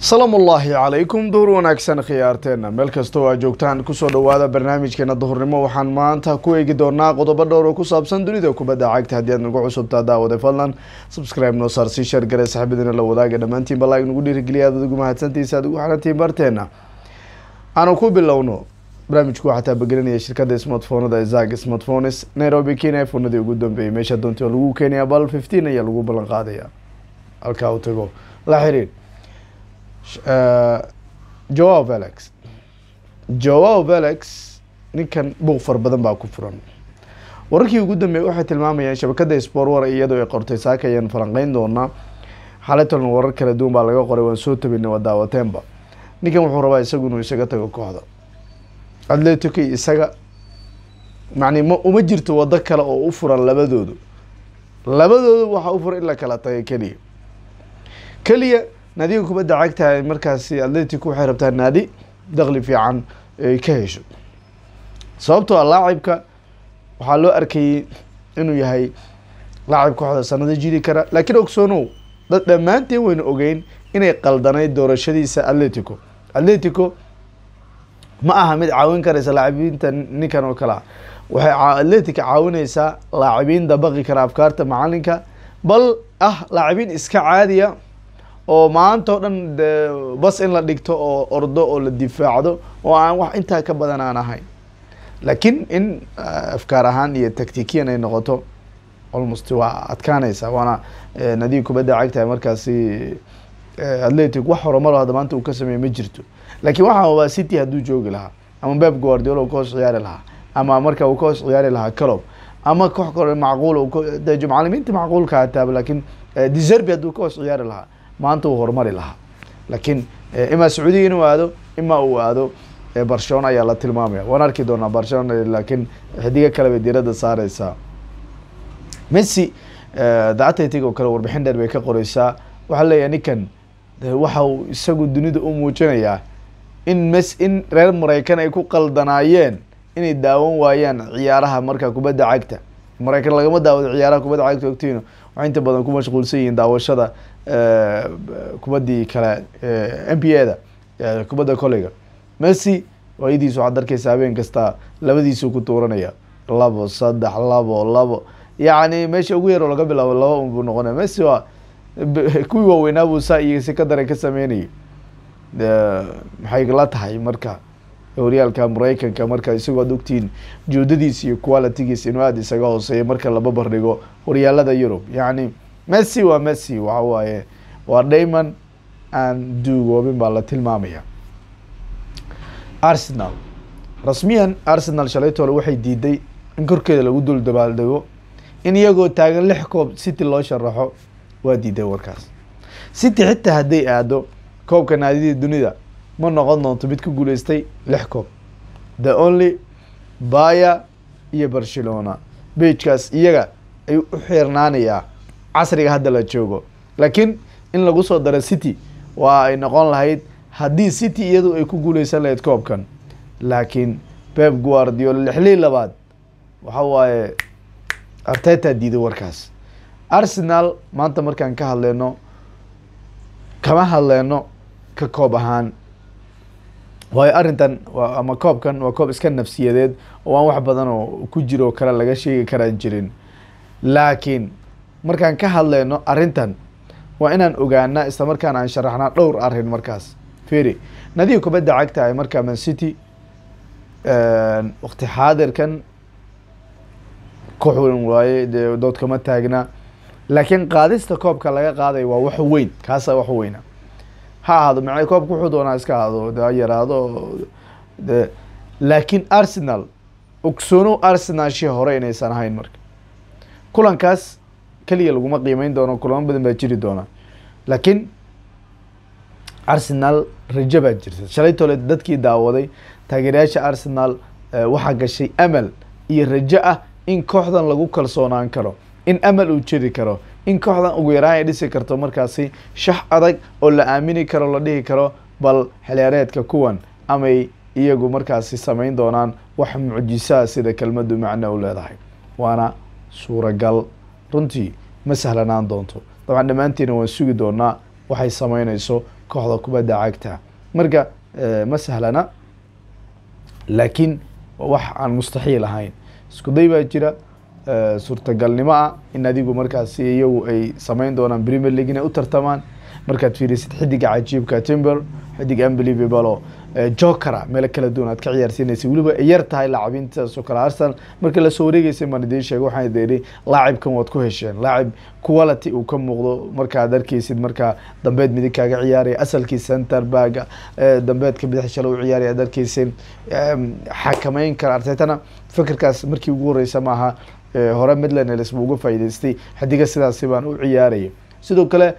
ullaahi calaykum duhur wanaagsan khiyaarteenna meel kastoo aa joogtaan kusoo dhowaada barnaamijkeena duhurnimo waxaan maanta ku eegi doonaa qodobo dhowr oo ku saabsan dunida kubadda cagta haddii aad nagu cusubtaa daawade fadlan subscribe noo saar sii sheergare saxbadiina la wadaaga dhammaantiin balaag nagu dhiirigeliya aad ugu mahadsantiisa aad ugu xarantiin barteenna aanu ku bilowno barnaamijku waxaa taabagelinaya shirkadda smartphonada zag smartphones nairobi kenya efonadii ugu dambeeyay meesha doonti oo lagu keenaya bal fifteen ayaa lagu ballan qaadaya halkaa u tago la xiriir Uh, joao velex joao velix ninkan buuq fara badan baa ku furan wararkii ugu dambeeyey waxay tilmaamayeen shabakada war iyadoo ay qortay saaka ayaan falanqeyn doonaa xalatan warar kala duwan baa laga qoray waan soo tabayna waa daawateenba ninkan wuxuu rabaa isagu inuu isaga tago kooxda atletico isaga yani ma uma jirto waddo kale oo u furan labadoodu labadoodu waxaa u furan in la kala taga keliya keliya naadiga kubadda cagtahay markaasi atletico waxay rabtaa naadi daqli fiican ay ka hesho sababtoo a ah laacibka waxaa loo arkayay inuu yahay laacib kooxda sanado jiri kara laakiin ogsoonow dad dhammaanteen wayna ogeyn inay qaldanayd doorashadiisa atletico atletico ma aha mid caawin karaysa laacibiinta ninkan oo kale ah waxay atletica caawinaysaa laacibiin dabaqi kara afkaarta macalinka bal ah laacibiin iska caadiya oo maanta oo dhan de bas in la dhigto oo ordo oo la difaacdo oo aan wax intaa ka badan aan ahayn laakiin in eh, afkaar ahaan iyo tactician ay noqoto almost waa adkaanaysa waana eh, nadiig kubadda cagtahay markaasi eh, atletic wax horumaro hadda maanta uu ka sameeye ma jirto laakiin waxaa waa city hadduu joogi lahaa ama bab guardiolo uu ka hoos ciyaari lahaa ama marka uu ka hoos ciyaari lahaa calob ama kox kore macquul de jumcalimiinta macquulka hataaba laakiin deserbi hadduu ka hoos ciyaari lahaa maanta uu horumari lahaa laakiin eh, imaa sacuudiya inuu aado imaa uu aado eh, barcelona ayaa la tilmaamaya waan arki doonaa barcelona laakiin xidiga kale bay diirada saareysaa messi eh, dacatatig oo kale warbixin dheer bay ka qoreysaa waxaa leeyahay ninkan waxa uu isagu dunida u muujinayaa in mes in reer maraykan ay ku qaldanaayeen inay daawan waayaan ciyaaraha markaa kubadda cagta maraykan lagama daawado ciyaaraha kubadda cagta ogtiino waxay inta badan ku mashquulsan yihiin daawashada eh, kubaddii kale eh, n b a da eh, kubadda koleyga mercy waayadiisu waxaad arkeysa habeen kasta labadiisuu ku tuuranaya labo saddex labo labo yacni meesha ugu yaroo laga bilaabo laba un buu noqonaya mercy waa kuwii waaweynaabuu saa iyo si ka daran ka sameynayay maxay la tahay marka horyaalka mareykanka marka isagoo aad ogtihiin joodadiis iyo qualitigiis inuu aada isaga hooseeya marka laba bardhigo horyaalada yurub yacni messy waa messy waxa waaye waa dayman aan duugoobin baa la tilmaamaya arsenal rasmiyan arsenal shalaytole waxay diiday in korkeeda lagu dul dabaaldego in iyagoo taagan lix koob city loo sharaxo waa diiday warkaas city xitaa hadday aado koobka naadiyada dunida ma noqon doonto mid ku guuleystay lix koob the only baya iyo barcelona bejkaas iyaga ayuu u xiirnaanayaa casriga hadda la joogo laakiin in lagu soo daro city waa ay noqon lahayd haddii city iyadu ay ku guuleysan lahayd koobkan laakiin beb guardiola lixlii labaad waxa waaye arteta diiday warkaas arsenal maanta markaan ka hadleyno kama hadleyno ka koob ahaan waayo arrintan ama koobkan waa koob iska nafsiyadeed oo aan wax badan oo ku jiro kale laga sheegi karaan jirin laakiin markaan ka hadlayno arrintan waa inaan ogaanaa isla markaana aan sharaxnaa dhowr arrin markaas feri nadiga kubadda cagta ay markaa man city wakti xaadirkan koxun waaye dee doodkama taagna laakiin qaadista koobka laga qaaday waa wax weyn kaasa wax weyna ha ahaado ma koob wuxuu doonaa iska ahaado de ha yaraado de laakiin arsenal ogsoono arsenalshii hore inaysan ahayn marka kulankaas keliya laguma qiimeyn doono kulamo badan baa jiri doonaa laakiin arsenal rajo baa jirta shalay tole dadkii daawaday taageerayaasha arsenal eh, waxaa gashay amal iyo rajo ah in kooxdan lagu kalsoonaan karo in amal uu jiri karo in kooxdan ugu yaraan ay dhisi karto markaasi shax adag oo la aamini karo la dhihi karo bal xilyareedka kuwan amay iyagu markaasi samayn doonaan wax mucjisaa sida kelmaddu macno u leedahay waana suuragal runtii ma sahlanaan doonto dabcan dhammaantiina waan sugi doonaa waxay samaynayso kooxda kubadda cagta marka eh, ma sahlana laakiin wax aan mustaxiil ahayn isku day baa jira Eh, suurtagalnimo ah in adigu markaasi iyagu ay sameyn doonaan premier league inay u tartamaan markaad fiirisid xidiga cajiibka timber xidig unbelievable eh, jokera meelo kala duwan aad ka ciyaarsiinaysa weliba yar tahay laacabiintaasoo kale arsenal marka lasoo wareegeysay maan idiin sheega waxaan idhi laacibkan waad ku hesheen laacib quality uu ka muuqdo markaad arkeysid markaa dambeed midig kaaga ciyaaraya asalkii center baga eh, dambeedka bidix shale u ciyaaraya aad arkeysin xakameyn kara artetana fikirkaas markii ugu horeysa maaha hore midland elisba uga faa'idaystay xidiga sidaasi baan u ciyaaraya sidoo kale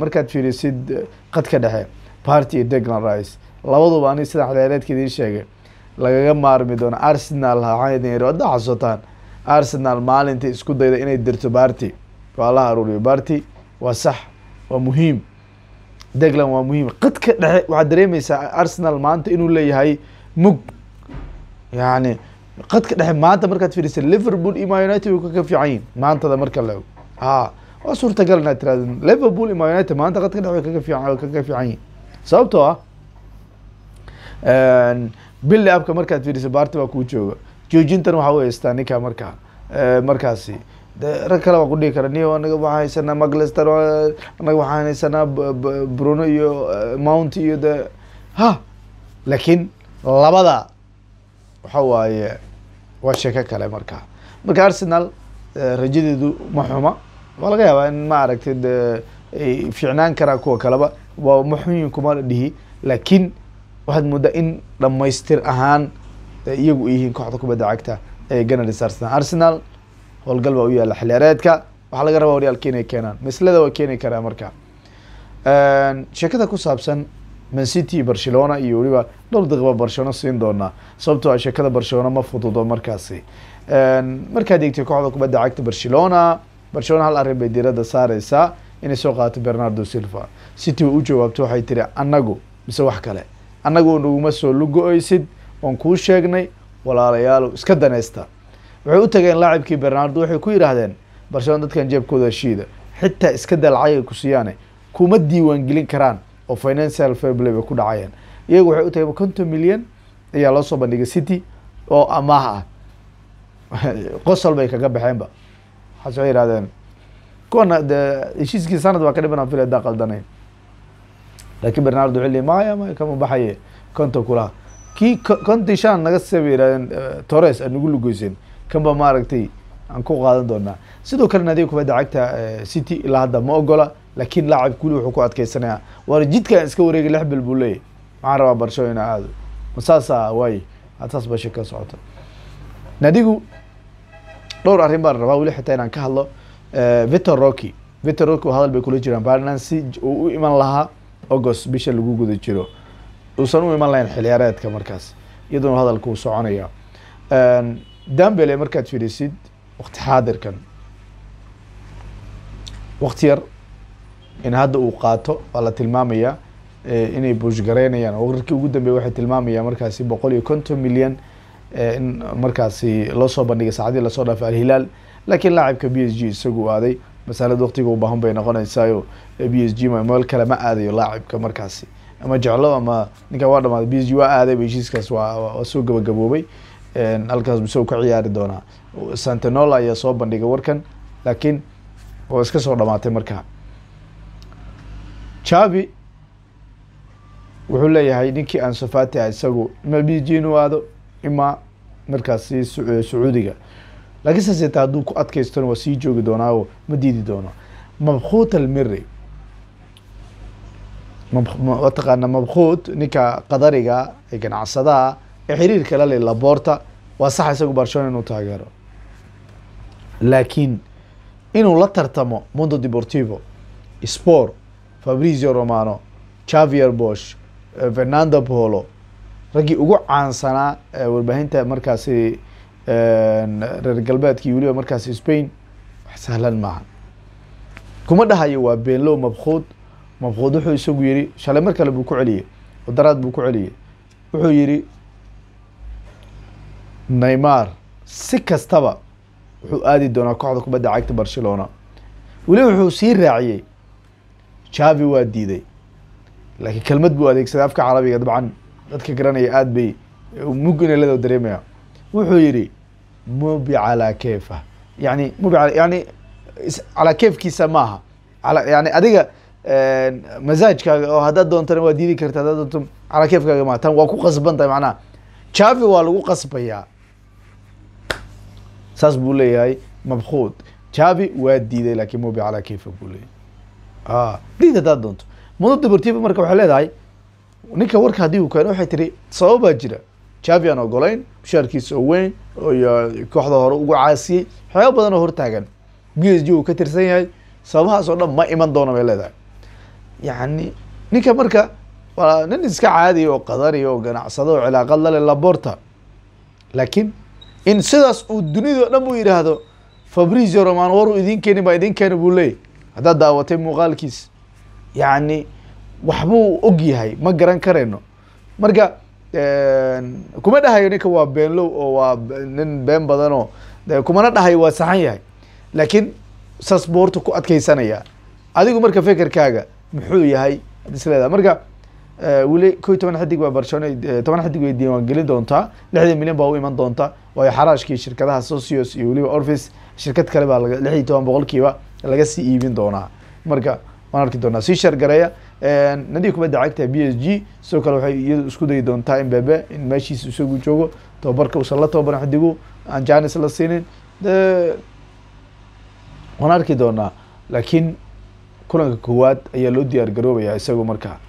markaad fiirisid qadka dhexe party iyo deglan rice labaduba ani sida xilciyaareedka idiin sheegay lagaga maarmi doono arsenal waxaan idin yidhi wadda xasuutaan arsenal maalintii isku dayda inay dirto barty waa la aruuriyo barty waa sax waa muhiim deglan waa muhiim qadka dhexe waxaad dareemaysaa arsenal maanta inuu leeyahay mug yani qadka dhexe maanta markaad fiirisa liverpool iyo myunited way ka fiican yihin maantada marka la a waa suurtagal inaad tirahdo liverpool iyo myunited maanta qadka dhexe way fiican kaga sababtoo ah billi abka markaad fiirisa baarti baa kuu jooga joojintan waxaa u haystaa ninka markaa markaasi rag kale waan ku dhigi kara niyo anaga waxaan haysanaa maclester anaga waxaan haysanaa bruno iyo mount iyo de ha laakiin labada waxa waaye waa sheeko kale markaa marka arsenal eh, rajadeedu ma xuma waa laga yaabaa in maaragtay de eh, ay fiicnaan karaan kuwa kaleba waa maxuyin kuma dhihi laakiin waxaad moodaa in dhamaystir ahaan eh, iyagu yihiin kooxda kubadda cagta ee ganars arsenal arsenal howlgal baa u yaalla xilyareedka waxaa laga rabaa horyaalka inay keenaan mislada waa keeni karaa marka sheekada ku saabsan man mancity barcelona iyo weliba dhowr daqiiba barcelona siin doonaa sababtoo a ah sheekada barcelona ma fududo markaasi markaad eegtay kooxda kubadda cagta barcelona barcelona hal arrin bay diirada saareysaa inay soo qaadato bernardo silva city way u jawaabto waxay tiri annagu mise wax kale annagu naguma soo lugo aysid oon kuu sheegnay walaalayaalo iska daneysta waxay u tageen laacibkii bernardo waxay ku yidhaahdeen barcelona dadkan jeebkooda shiida xitaa iska dalcayay ku siiyaane kuma diiwaangelin karaan oo financial fairplay bay ku dhacayaan iyaga waxay u tahay konton milyan ayaa loo soo bandhigay city oo amaah ah qosol bay kaga baxeenba waxaas waxay yihahdeen kuwana de heshiiskii sanad baa ka dhiman aan fili haddaa qaldanayn laakiin bernardo xilli maya may kama baxaye konton kulaha kii kontii shan naga sisay bay yihahdeen eh, torres aan nagu lugeyseen kanba maaragtay aan ku qaadan doonaa sidoo kalena adiga kubadda cagta city ilaa hadda ma ogola laakiin laacab kuli wuxuu ku adkeysanaya war jidkan iska wareegay lix bil buu leeyahy maxaan rabaa barshao ina aado eh, masaasa waaye saas baa sheka e socota nadigu dhowr arrin baan rabaa weli xitaa inaan ka hadlo eh, victor rocky victor rocky oo hadal bay kula jiraan barnan si uu u iman lahaa august bisha lagu guda jiro uusan u iman lahayn xiliyaareedka markaas iyadoona hadalka uu soconaya ehm, dambele markaad fiirisid waqti xaadirkan waqti yar in hadda uu qaato waa la tilmaamayaa eh, inay buushgaraynayaan wararkii ugu dambeeya waxay tilmaamayaa markaasi boqol iyo konton milyan eh, in markaasi loosoo soo bandhigay saacadii lasoo dhaafay alhilaal laakiin laacibka b s g isagu aaday masalada waqtiga u baahan bay noqonaysaayo eh, b s g meel kale ma aadayo laacibka markaasi ama jeclo ama ninkaa waa dhamaaday b s g waa aaday heshiiskaas waa soo gabagaboobay halkaas buse ka ciyaari doonaa santenola ayaa soo bandhigay warkan laakiin oo iska soo dhamaatay markaa chavi wuxuu leeyahay ninkii ansu fatiha isagu ima bijinuado ima markaasi sacuudiga laakiin saseta hadduu ku adkaystona waa sii joogi doonaaoo ma diidi doono mabkut almiri mataqaana mabkut ninka qadariga ee ganacsadaha ee xiriirka la leh laborta waa saxa isagu barcelona inuu taageero laakiin inuu la tartamo mondo deportivo spor fabrizio romano javier bosh fernando polo raggii ugu caansanaa warbaahinta markaasi reer galbeedkii weliba markaasi spain wax sahlan maaha kuma dhahayo waa beenlow mabkuud mabkuud wuxuu isagu yidhi shalay mar kale buu ku celiyey wadaraad buu ku celiyey wuxuu yidhi neymar si kastaba wuxuu aadi doonaa kooxda kubadda cagta barcelona weliba wuxuu sii raaciyey javi waa diiday laakiin kelmad buu adeegsaday afka carabiga dabcan dadka garanaya aada bay mugnalado dareemaya wuxuu yidhi mubi calaa kefa yani mubi yani calaa kefkiisa maaha yani adiga masaajkaaga oo haddaad doontana waa diidi karta haddaad doonto calaa kefkaaga maaha tan waa ku qasban tahay macnaha javi waa lagu qasbayaa saas buu leeyahay mabkuud javi waa diiday lakin mobi calaa kayfa buu leeyahay diid haddaad doonto mudo deportiva marka waxay leedahay ninka warka haddii uu keeno waxay tihi sababaa jira javi aan ogolayn mushaarkiisa oo weyn kooxda hore ugu caasiyey waxyaaba badan oo hortaagan b s g uu ka tirsan yahay sababahaas oo dhan ma iman doona bay leedahay yani ninka marka waa nin iska caadiya oo qadariya oo ganacsada oo cilaaqad lale laborta laakiin in sidaas uu dunidao dhan uu yidhaahdo fabrizio roman waruu idin keenin baa idin keeni buu leeyay haddaad daawatay muuqaalkiis yacni waxbuu og yahay ma garan karayno marka kuma dhahayo ninka waa beenlow oo waa nin been badanoo kumana dhahayo waa saxan yahay laakiin saas boorta ku adkaysanaya adigu marka fekerkaaga muxuu yahay ad isleedaha marka Eh, weli ko iy toban xidig baa barcelona eh, toban xidig way diiwaangelin doontaa lixdan milyan baa u iman doonta waayo xaraashkii shirkadaha socios iyo weliba orfice shirkad kale baa lix iyo toban boqolkiiba laga sii iibin doonaa marka waan arki doonaa sii sheergareeya eh, nadi kubadda cagta b s g sidoo kale waxay iyadu isku dayi doontaa mbabe in meeshiisa isagu joogo tobabarka uusan la tababarin xidigu aan janis la siinin waan arki doonaa laakiin kulanka koowaad ayaa loo diyaar garoobayaa isagu markaa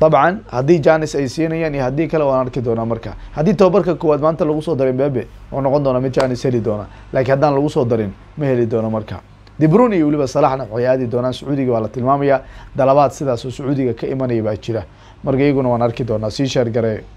dabcan haddii janis ay siinayaan iyo haddii kale waan arki doonaa marka haddii tobabarka koowaad maanta lagu soo darin bebe oo noqon doona mid janis heli doona laakiin haddaan lagu soo darin ma heli doono marka dibrun iyo weliba salaxna waxay aadi doonaan sacuudiga waa la tilmaamayaa dalabaad sidaasoo sacuudiga ka imanaya baa jira marka iyaguna waan arki doonaa sii sheergaree